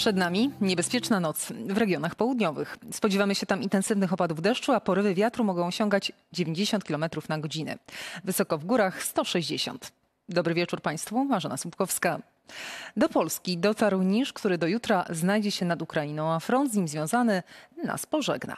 Przed nami niebezpieczna noc w regionach południowych. Spodziewamy się tam intensywnych opadów deszczu, a porywy wiatru mogą osiągać 90 km na godzinę. Wysoko w górach 160. Dobry wieczór Państwu, Marzena Słupkowska. Do Polski dotarł niż, który do jutra znajdzie się nad Ukrainą, a front z nim związany nas pożegna.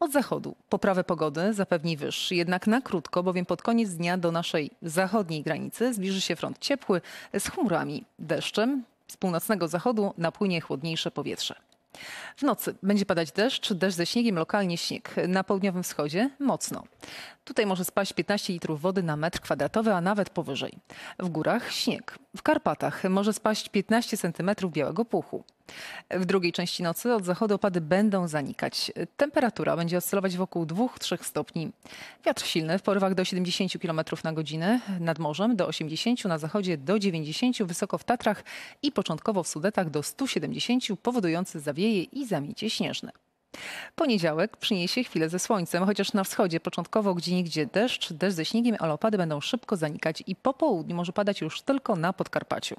Od zachodu poprawę pogody zapewni wyższy, jednak na krótko, bowiem pod koniec dnia do naszej zachodniej granicy zbliży się front ciepły z chmurami, deszczem, z północnego zachodu napłynie chłodniejsze powietrze. W nocy będzie padać deszcz, deszcz ze śniegiem, lokalnie śnieg. Na południowym wschodzie mocno. Tutaj może spaść 15 litrów wody na metr kwadratowy, a nawet powyżej. W górach śnieg. W Karpatach może spaść 15 centymetrów białego puchu. W drugiej części nocy od zachodu opady będą zanikać. Temperatura będzie oscylować wokół 2-3 stopni. Wiatr silny w porywach do 70 km na godzinę, nad morzem do 80, na zachodzie do 90, wysoko w Tatrach i początkowo w Sudetach do 170, powodujący zawieje i zamiecie śnieżne. Poniedziałek przyniesie chwilę ze słońcem, chociaż na wschodzie początkowo gdzieniegdzie deszcz, deszcz ze śniegiem, ale opady będą szybko zanikać i po południu może padać już tylko na Podkarpaciu.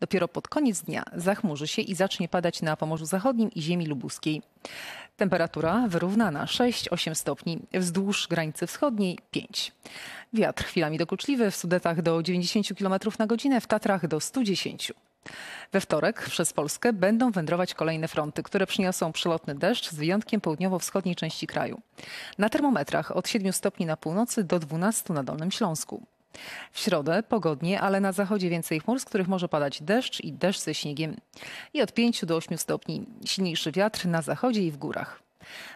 Dopiero pod koniec dnia zachmurzy się i zacznie padać na Pomorzu Zachodnim i ziemi lubuskiej. Temperatura wyrównana 6-8 stopni, wzdłuż granicy wschodniej 5. Wiatr chwilami dokuczliwy, w Sudetach do 90 km na godzinę, w Tatrach do 110. We wtorek przez Polskę będą wędrować kolejne fronty, które przyniosą przelotny deszcz z wyjątkiem południowo-wschodniej części kraju. Na termometrach od 7 stopni na północy do 12 na Dolnym Śląsku. W środę pogodnie, ale na zachodzie więcej chmur, z których może padać deszcz i deszcz ze śniegiem. I od 5 do 8 stopni. Silniejszy wiatr na zachodzie i w górach.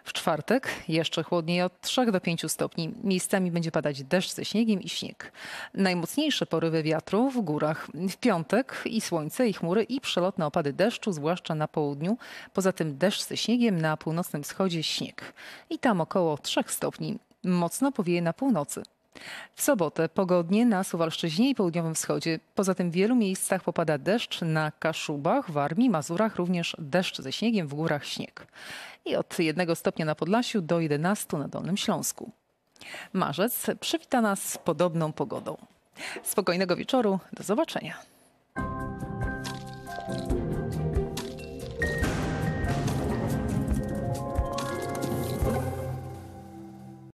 W czwartek jeszcze chłodniej od 3 do 5 stopni. Miejscami będzie padać deszcz ze śniegiem i śnieg. Najmocniejsze porywy wiatru w górach. W piątek i słońce, i chmury, i przelotne opady deszczu, zwłaszcza na południu. Poza tym deszcz ze śniegiem, na północnym wschodzie śnieg. I tam około 3 stopni. Mocno powieje na północy. W sobotę pogodnie na Suwalszczyźnie i Południowym Wschodzie. Poza tym w wielu miejscach popada deszcz, na Kaszubach, Warmii, Mazurach również deszcz ze śniegiem, w górach śnieg. I od 1 stopnia na Podlasiu do 11 na Dolnym Śląsku. Marzec przywita nas podobną pogodą. Spokojnego wieczoru, do zobaczenia.